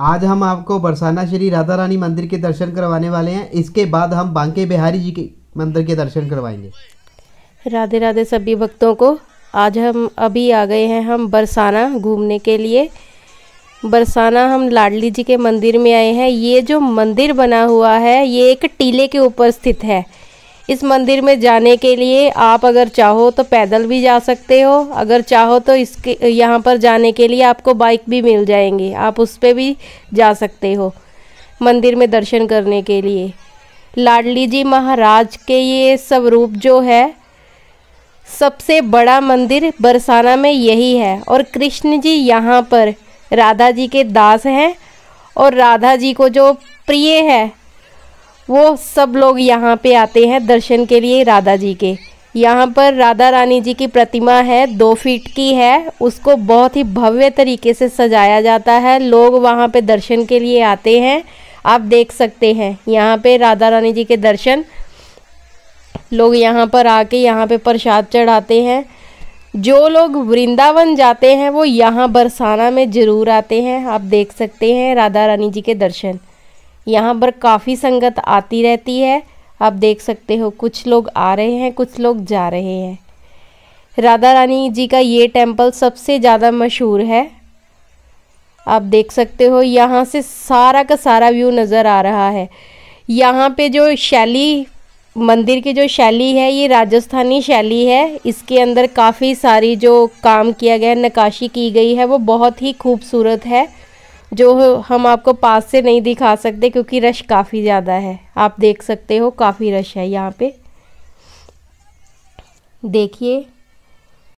आज हम आपको बरसाना श्री राधा रानी मंदिर के दर्शन करवाने वाले हैं इसके बाद हम बांके बिहारी जी के मंदिर के दर्शन करवाएंगे राधे राधे सभी भक्तों को आज हम अभी आ गए हैं हम बरसाना घूमने के लिए बरसाना हम लाडली जी के मंदिर में आए हैं ये जो मंदिर बना हुआ है ये एक टीले के ऊपर स्थित है इस मंदिर में जाने के लिए आप अगर चाहो तो पैदल भी जा सकते हो अगर चाहो तो इसके यहाँ पर जाने के लिए आपको बाइक भी मिल जाएंगी आप उस पर भी जा सकते हो मंदिर में दर्शन करने के लिए लाडली जी महाराज के ये स्वरूप जो है सबसे बड़ा मंदिर बरसाना में यही है और कृष्ण जी यहाँ पर राधा जी के दास हैं और राधा जी को जो प्रिय है वो सब लोग यहाँ पे आते हैं दर्शन के लिए राधा जी के यहाँ पर राधा रानी जी की प्रतिमा है दो फीट की है उसको बहुत ही भव्य तरीके से सजाया जाता है लोग वहाँ पे दर्शन के लिए आते हैं आप देख सकते हैं यहाँ पे राधा रानी जी के दर्शन लोग यहाँ पर आके यहाँ पे प्रसाद चढ़ाते हैं जो लोग वृंदावन जाते हैं वो यहाँ बरसाना में ज़रूर आते हैं आप देख सकते हैं राधा रानी जी के दर्शन यहाँ पर काफ़ी संगत आती रहती है आप देख सकते हो कुछ लोग आ रहे हैं कुछ लोग जा रहे हैं राधा रानी जी का ये टेम्पल सबसे ज़्यादा मशहूर है आप देख सकते हो यहाँ से सारा का सारा व्यू नज़र आ रहा है यहाँ पे जो शैली मंदिर की जो शैली है ये राजस्थानी शैली है इसके अंदर काफ़ी सारी जो काम किया गया नकाशी की गई है वो बहुत ही खूबसूरत है जो हम आपको पास से नहीं दिखा सकते क्योंकि रश काफ़ी ज़्यादा है आप देख सकते हो काफ़ी रश है यहाँ पे देखिए